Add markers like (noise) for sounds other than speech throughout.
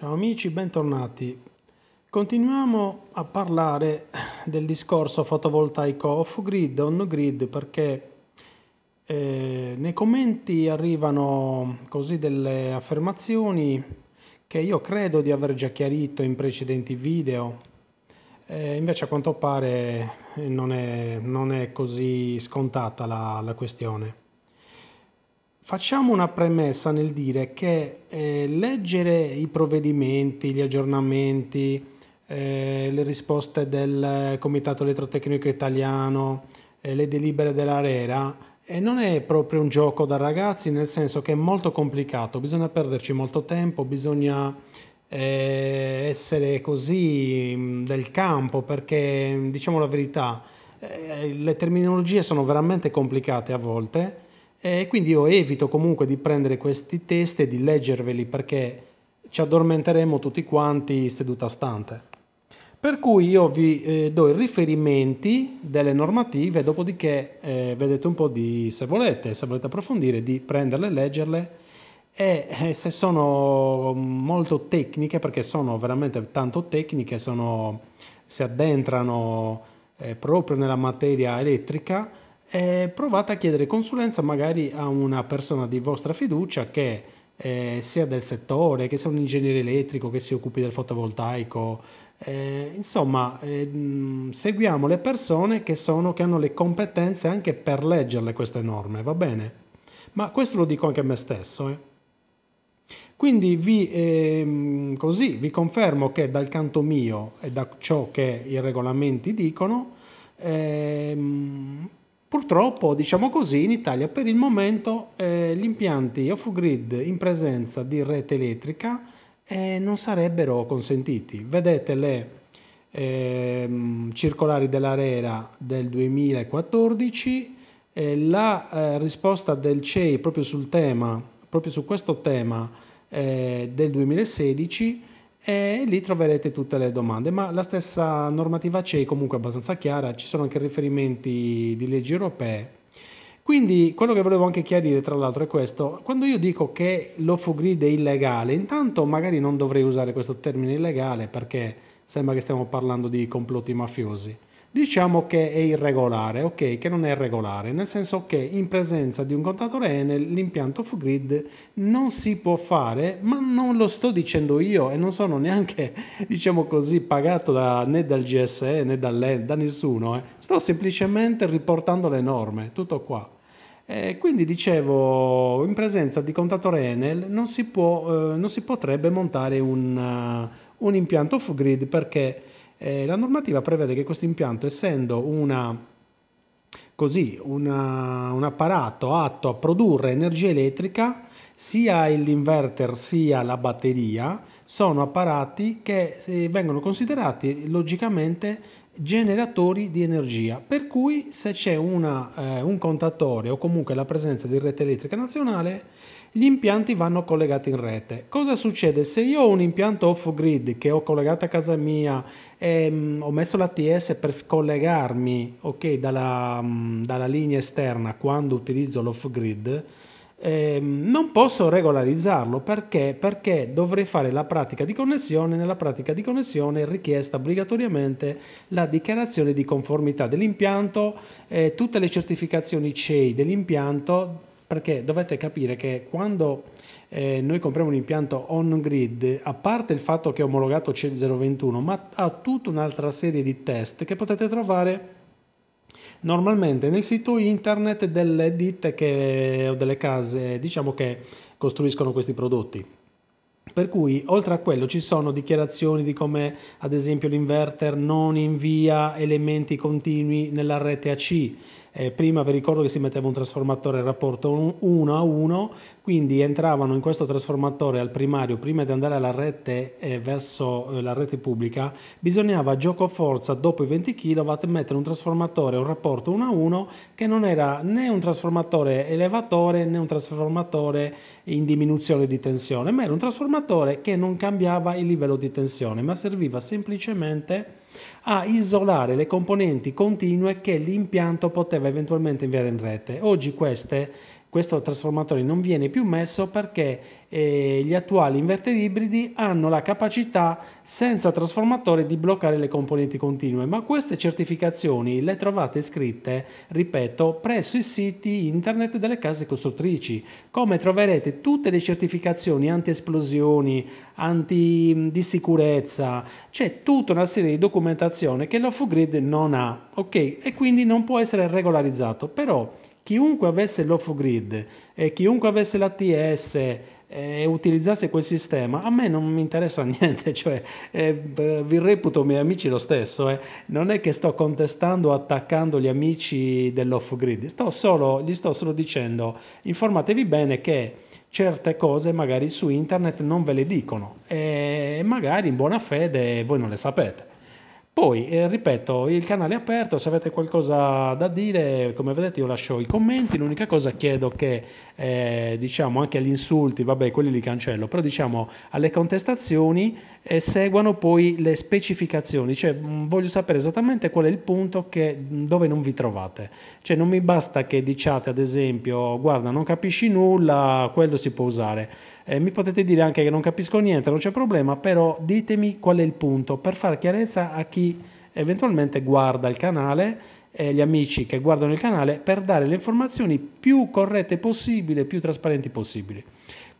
Ciao amici, bentornati. Continuiamo a parlare del discorso fotovoltaico off-grid, on-grid, perché eh, nei commenti arrivano così delle affermazioni che io credo di aver già chiarito in precedenti video, eh, invece a quanto pare non è, non è così scontata la, la questione. Facciamo una premessa nel dire che eh, leggere i provvedimenti, gli aggiornamenti, eh, le risposte del eh, Comitato Elettrotecnico Italiano, eh, le delibere dell'Arera, eh, non è proprio un gioco da ragazzi, nel senso che è molto complicato, bisogna perderci molto tempo, bisogna eh, essere così mm, del campo, perché mm, diciamo la verità, le terminologie sono veramente complicate a volte e quindi io evito comunque di prendere questi test e di leggerveli perché ci addormenteremo tutti quanti seduta stante. Per cui io vi eh, do i riferimenti delle normative, dopodiché eh, vedete un po' di, se volete, se volete approfondire, di prenderle, leggerle e eh, se sono molto tecniche, perché sono veramente tanto tecniche, sono, si addentrano eh, proprio nella materia elettrica, eh, provate a chiedere consulenza magari a una persona di vostra fiducia che eh, sia del settore, che sia un ingegnere elettrico, che si occupi del fotovoltaico. Eh, insomma, ehm, seguiamo le persone che, sono, che hanno le competenze anche per leggerle queste norme, va bene? Ma questo lo dico anche a me stesso. Eh. Quindi vi, ehm, così, vi confermo che dal canto mio e da ciò che i regolamenti dicono, ehm, Purtroppo, diciamo così, in Italia per il momento eh, gli impianti off-grid in presenza di rete elettrica eh, non sarebbero consentiti. Vedete le eh, circolari dell'ARERA del 2014, eh, la eh, risposta del CEI proprio sul tema, proprio su questo tema eh, del 2016 e lì troverete tutte le domande, ma la stessa normativa c'è comunque abbastanza chiara, ci sono anche riferimenti di leggi europee. Quindi quello che volevo anche chiarire tra l'altro è questo, quando io dico che l'off grid è illegale, intanto magari non dovrei usare questo termine illegale perché sembra che stiamo parlando di complotti mafiosi diciamo che è irregolare, ok, che non è regolare, nel senso che in presenza di un contatore Enel l'impianto off grid non si può fare, ma non lo sto dicendo io e non sono neanche, (laughs) diciamo così, pagato da, né dal GSE né dall'EN, da nessuno, eh. sto semplicemente riportando le norme, tutto qua. E quindi dicevo, in presenza di contatore Enel non si, può, eh, non si potrebbe montare un, uh, un impianto off grid perché eh, la normativa prevede che questo impianto, essendo una così una, un apparato atto a produrre energia elettrica, sia l'inverter sia la batteria sono apparati che eh, vengono considerati logicamente generatori di energia, per cui se c'è una, eh, un contatore o comunque la presenza di rete elettrica nazionale, gli impianti vanno collegati in rete. Cosa succede se io ho un impianto off-grid che ho collegato a casa mia e mh, mm, ho messo l'ATS per scollegarmi okay, dalla, mh, mm, dalla linea esterna quando utilizzo l'off-grid? Eh, non posso regolarizzarlo perché? perché dovrei fare la pratica di connessione, nella pratica di connessione è richiesta obbligatoriamente la dichiarazione di conformità dell'impianto, eh, tutte le certificazioni CEI dell'impianto, perché dovete capire che quando eh, noi compriamo un impianto on grid, a parte il fatto che è omologato C021, ma ha tutta un'altra serie di test che potete trovare normalmente nel sito internet delle ditte che, o delle case diciamo che costruiscono questi prodotti. Per cui oltre a quello ci sono dichiarazioni di come ad esempio l'inverter non invia elementi continui nella rete AC, eh, prima vi ricordo che si metteva un trasformatore a rapporto 1 a 1, quindi entravano in questo trasformatore al primario prima di andare alla rete eh, verso eh, la rete pubblica, bisognava gioco forza dopo i 20 kW mettere un trasformatore a un rapporto 1 a 1 che non era né un trasformatore elevatore né un trasformatore in diminuzione di tensione, ma era un trasformatore che non cambiava il livello di tensione, ma serviva semplicemente a isolare le componenti continue che l'impianto poteva eventualmente inviare in rete. Oggi queste questo trasformatore non viene più messo perché eh, gli attuali inverter ibridi hanno la capacità senza trasformatore di bloccare le componenti continue, ma queste certificazioni le trovate scritte, ripeto, presso i siti internet delle case costruttrici, come troverete tutte le certificazioni anti-esplosioni, anti di sicurezza, c'è tutta una serie di documentazione che l'off-grid non ha, ok? E quindi non può essere regolarizzato, però chiunque avesse l'off-grid e chiunque avesse l'ATS e utilizzasse quel sistema, a me non mi interessa (laughs) niente, cioè eh, vi reputo miei amici lo stesso, eh. non è che sto contestando o attaccando gli amici dell'off-grid, gli sto solo dicendo informatevi bene che certe cose magari su internet non ve le dicono e eh, magari in buona fede voi non le sapete. Poi, eh, ripeto, il canale è aperto, se avete qualcosa da dire, come vedete io lascio i commenti, l'unica cosa chiedo che, eh, diciamo, anche agli insulti, vabbè, quelli li cancello, però diciamo, alle contestazioni e seguano poi le specificazioni, cioè mm, voglio sapere esattamente qual è il punto che, mm, dove non vi trovate, cioè non mi basta che diciate ad esempio guarda non capisci nulla, quello si può usare, eh, mi potete dire anche che non capisco niente, non c'è problema, però ditemi qual è il punto per fare chiarezza a chi eventualmente guarda il canale e gli amici che guardano il canale per dare le informazioni più corrette possibile, più trasparenti possibili.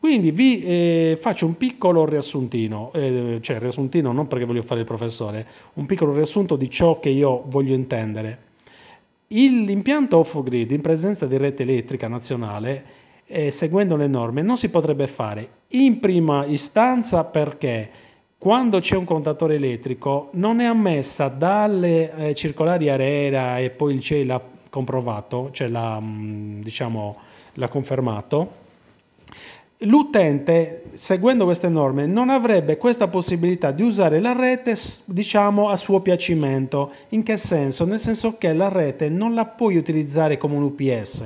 Quindi vi eh, faccio un piccolo riassuntino, eh, cioè riassuntino non perché voglio fare il professore, un piccolo riassunto di ciò che io voglio intendere. l'impianto off-grid in presenza di rete elettrica nazionale, eh, seguendo le norme, non si potrebbe fare in prima istanza perché quando c'è un contatore elettrico non è ammessa dalle eh, circolari ARERA e poi il CEI l'ha comprovato, cioè l'ha mm, diciamo, confermato, l'utente, seguendo queste norme, non avrebbe questa possibilità di usare la rete, diciamo, a suo piacimento. In che senso? Nel senso che la rete non la puoi utilizzare come un UPS.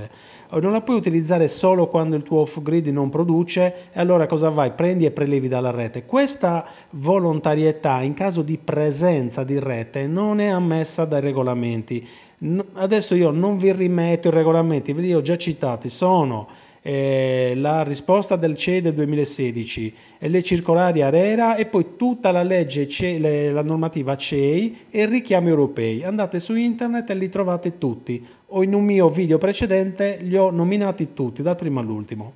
Non la puoi utilizzare solo quando il tuo off-grid non produce e allora cosa vai? Prendi e prelevi dalla rete. Questa volontarietà in caso di presenza di rete non è ammessa dai regolamenti. Adesso io non vi rimetto i regolamenti, ve li ho già citati, sono eh, la risposta del CE del 2016, le circolari ARERA e poi tutta la legge, la normativa CEI e richiami europei. Andate su internet e li trovate tutti o in un mio video precedente li ho nominati tutti, dal primo all'ultimo.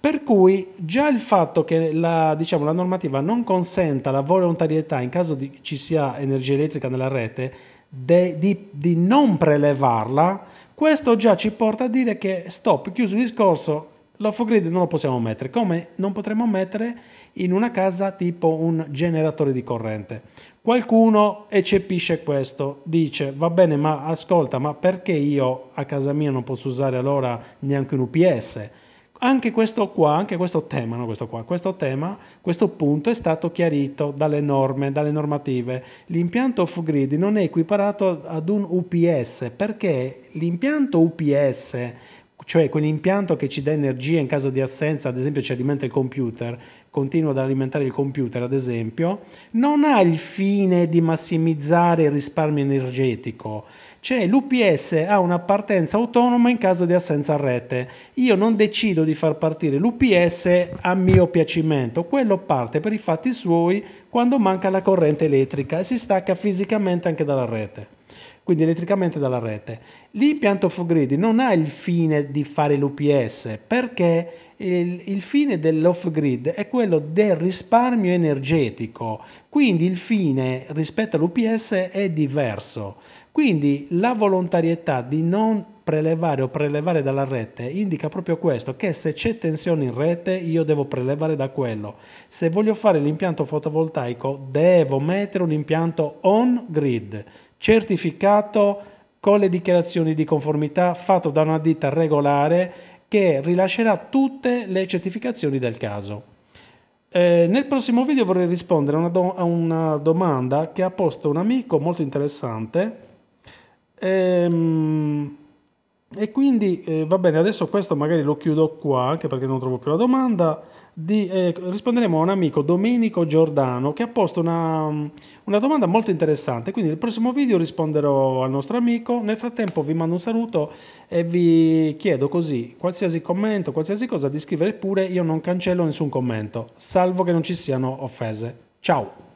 Per cui già il fatto che la, diciamo, la normativa non consenta la volontarietà in caso di, ci sia energia elettrica nella rete, de, di, di non prelevarla, questo già ci porta a dire che stop, chiuso il discorso, l'off-grid non lo possiamo mettere, come non potremmo mettere in una casa tipo un generatore di corrente. Qualcuno eccepisce questo, dice va bene ma ascolta ma perché io a casa mia non posso usare allora neanche un UPS? anche questo qua, anche questo tema, no, questo, qua, questo tema, questo punto è stato chiarito dalle norme, dalle normative. L'impianto off-grid non è equiparato ad un UPS perché l'impianto UPS cioè quell'impianto che ci dà energia in caso di assenza, ad esempio ci alimenta il computer, continua ad alimentare il computer, ad esempio, non ha il fine di massimizzare il risparmio energetico. Cioè l'UPS ha una partenza autonoma in caso di assenza a rete. Io non decido di far partire l'UPS a mio piacimento, quello parte per i fatti suoi quando manca la corrente elettrica e si stacca fisicamente anche dalla rete quindi elettricamente dalla rete. L'impianto off-grid non ha il fine di fare l'UPS perché il, il fine dell'off-grid è quello del risparmio energetico, quindi il fine rispetto all'UPS è diverso. Quindi la volontarietà di non prelevare o prelevare dalla rete indica proprio questo, che se c'è tensione in rete io devo prelevare da quello. Se voglio fare l'impianto fotovoltaico devo mettere un impianto on grid certificato con le dichiarazioni di conformità fatto da una ditta regolare che rilascerà tutte le certificazioni del caso. Eh, nel prossimo video vorrei rispondere a una, do a una domanda che ha posto un amico molto interessante. Ehm, e quindi eh, va bene, adesso questo magari lo chiudo qua, anche perché non trovo più la domanda di, eh, risponderemo a un amico Domenico Giordano che ha posto una, mm, una, domanda molto interessante. Quindi nel prossimo video risponderò al nostro amico. Nel frattempo vi mando un saluto e vi chiedo così, qualsiasi commento, qualsiasi cosa, di scrivere pure. Io non cancello nessun commento, salvo che non ci siano offese. Ciao!